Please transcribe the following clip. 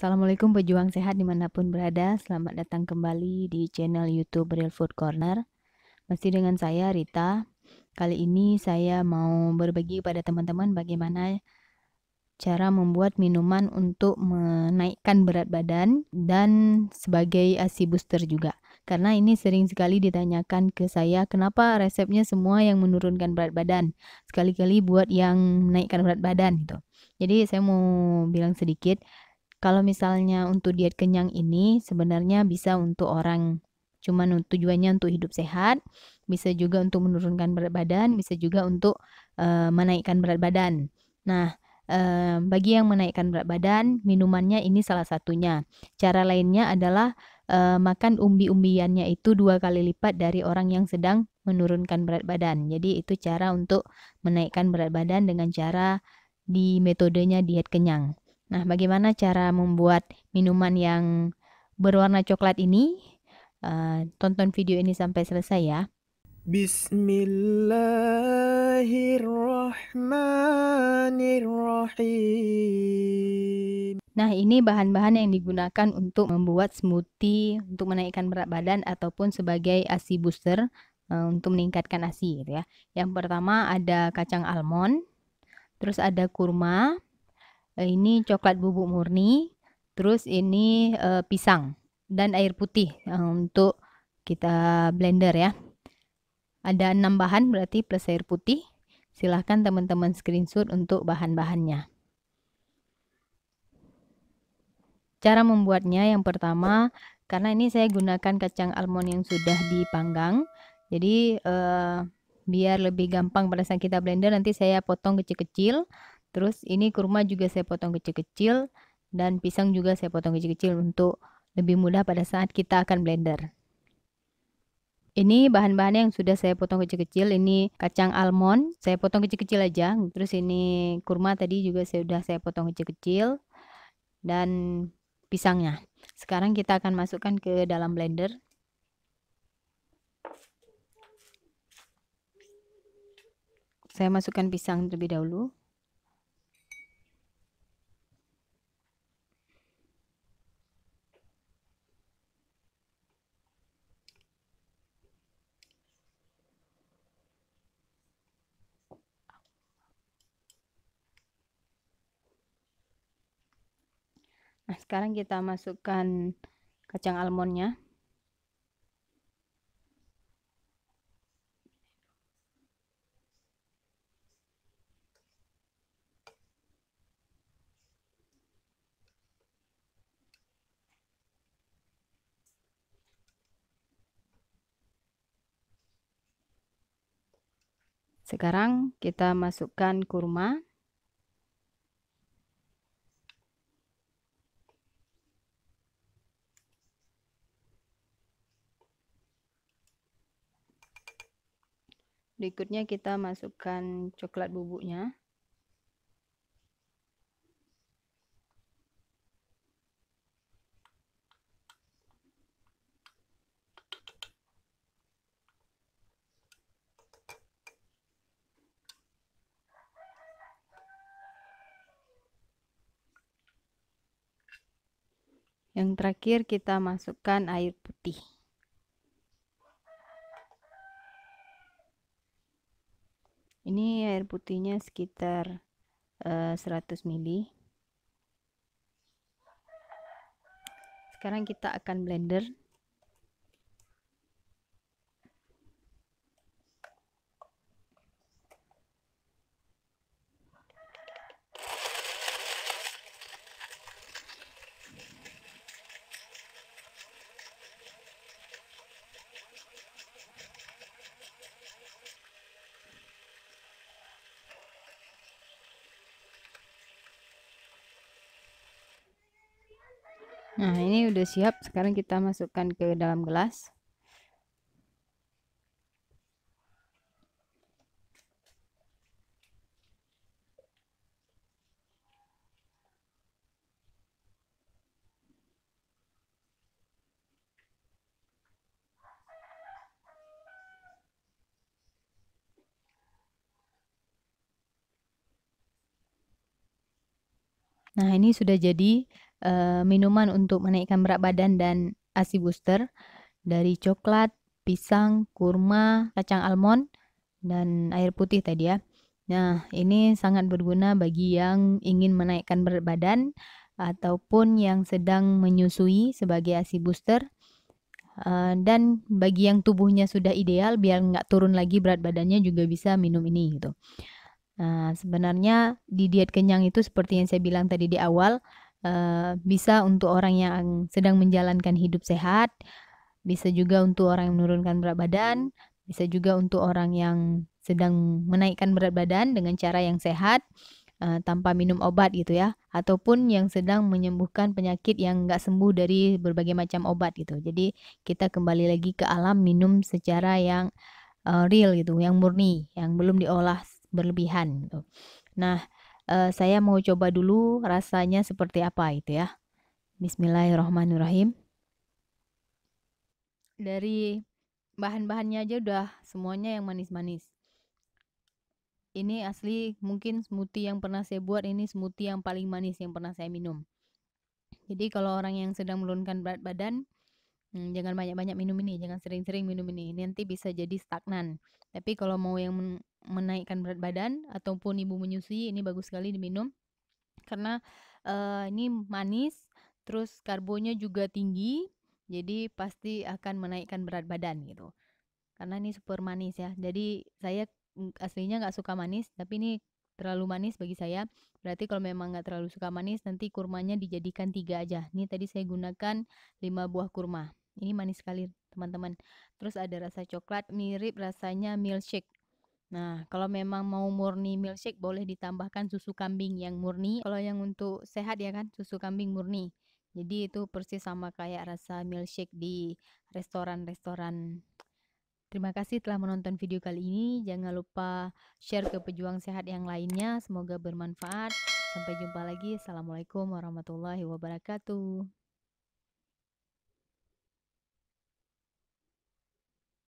Assalamualaikum pejuang sehat dimanapun berada Selamat datang kembali di channel youtube Real Food Corner Masih dengan saya Rita Kali ini saya mau berbagi pada teman-teman bagaimana cara membuat minuman untuk menaikkan berat badan dan sebagai ASI booster juga karena ini sering sekali ditanyakan ke saya kenapa resepnya semua yang menurunkan berat badan sekali-kali buat yang menaikkan berat badan gitu jadi saya mau bilang sedikit kalau misalnya untuk diet kenyang ini sebenarnya bisa untuk orang cuman tujuannya untuk hidup sehat, bisa juga untuk menurunkan berat badan, bisa juga untuk uh, menaikkan berat badan. Nah, uh, bagi yang menaikkan berat badan, minumannya ini salah satunya. Cara lainnya adalah uh, makan umbi-umbiannya itu dua kali lipat dari orang yang sedang menurunkan berat badan. Jadi itu cara untuk menaikkan berat badan dengan cara di metodenya diet kenyang. Nah, bagaimana cara membuat minuman yang berwarna coklat ini? Uh, tonton video ini sampai selesai ya. Bismillahirrahmanirrahim. Nah, ini bahan-bahan yang digunakan untuk membuat smoothie untuk menaikkan berat badan ataupun sebagai ASI booster uh, untuk meningkatkan ASI gitu ya. Yang pertama ada kacang almond, terus ada kurma, Eh, ini coklat bubuk murni, terus ini uh, pisang dan air putih eh, untuk kita blender ya. Ada enam bahan berarti plus air putih. Silahkan teman-teman screenshot untuk bahan-bahannya. Cara membuatnya yang pertama, karena ini saya gunakan kacang almond yang sudah dipanggang. Jadi eh, biar lebih gampang pada saat kita blender nanti saya potong kecil-kecil. Terus ini kurma juga saya potong kecil-kecil dan pisang juga saya potong kecil-kecil untuk lebih mudah pada saat kita akan blender. Ini bahan bahan yang sudah saya potong kecil-kecil. Ini kacang almond, saya potong kecil-kecil aja. Terus ini kurma tadi juga saya sudah saya potong kecil-kecil dan pisangnya. Sekarang kita akan masukkan ke dalam blender. Saya masukkan pisang terlebih dahulu. Nah, sekarang kita masukkan kacang almondnya. Sekarang kita masukkan kurma. berikutnya kita masukkan coklat bubuknya Yang terakhir kita masukkan air putih. ini air putihnya sekitar uh, 100 ml sekarang kita akan blender Nah, ini udah siap. Sekarang kita masukkan ke dalam gelas. Nah, ini sudah jadi Eh, minuman untuk menaikkan berat badan dan ASI booster dari coklat, pisang, kurma, kacang almond, dan air putih tadi ya. Nah, ini sangat berguna bagi yang ingin menaikkan berat badan ataupun yang sedang menyusui sebagai ASI booster. Uh, dan bagi yang tubuhnya sudah ideal biar nggak turun lagi berat badannya juga bisa minum ini gitu. Nah, sebenarnya di diet kenyang itu seperti yang saya bilang tadi di awal, uh, bisa untuk orang yang sedang menjalankan hidup sehat, bisa juga untuk orang yang menurunkan berat badan, hmm. bisa juga untuk orang yang sedang menaikkan berat badan dengan cara yang sehat uh, tanpa minum obat gitu ya, ataupun yang sedang menyembuhkan penyakit yang nggak sembuh dari berbagai macam obat gitu. Jadi kita kembali lagi ke alam minum secara yang uh, real gitu, yang murni, yang belum diolah berlebihan. Gitu. Nah uh, saya mau coba dulu rasanya seperti apa itu ya. Bismillahirrahmanirrahim. Dari bahan-bahannya aja udah semuanya yang manis-manis. Ini asli mungkin smoothie yang pernah saya buat ini smoothie yang paling manis yang pernah saya minum. Jadi kalau orang yang sedang menurunkan berat badan Hmm, jangan banyak-banyak minum ini, jangan sering-sering minum ini, nanti bisa jadi stagnan. Tapi kalau mau yang men menaikkan berat badan ataupun ibu menyusui, ini bagus sekali diminum. Karena, eee, eh, ini manis, terus karbonnya juga tinggi, jadi pasti akan menaikkan berat badan gitu. Karena ini super manis ya, jadi saya, aslinya nggak suka manis, tapi ini terlalu manis bagi saya. Berarti kalau memang nggak terlalu suka manis, nanti kurmanya dijadikan tiga aja. Ini tadi saya gunakan lima buah kurma. Ini manis sekali, teman-teman. Terus ada rasa coklat mirip rasanya milkshake. Nah, kalau memang mau murni milkshake boleh ditambahkan susu kambing yang murni. Kalau yang untuk sehat ya kan, susu kambing murni. Jadi itu persis sama kayak rasa milkshake di restoran-restoran. Terima kasih telah menonton video kali ini. Jangan lupa share ke pejuang sehat yang lainnya. Semoga bermanfaat. Sampai jumpa lagi. Assalamualaikum warahmatullahi wabarakatuh.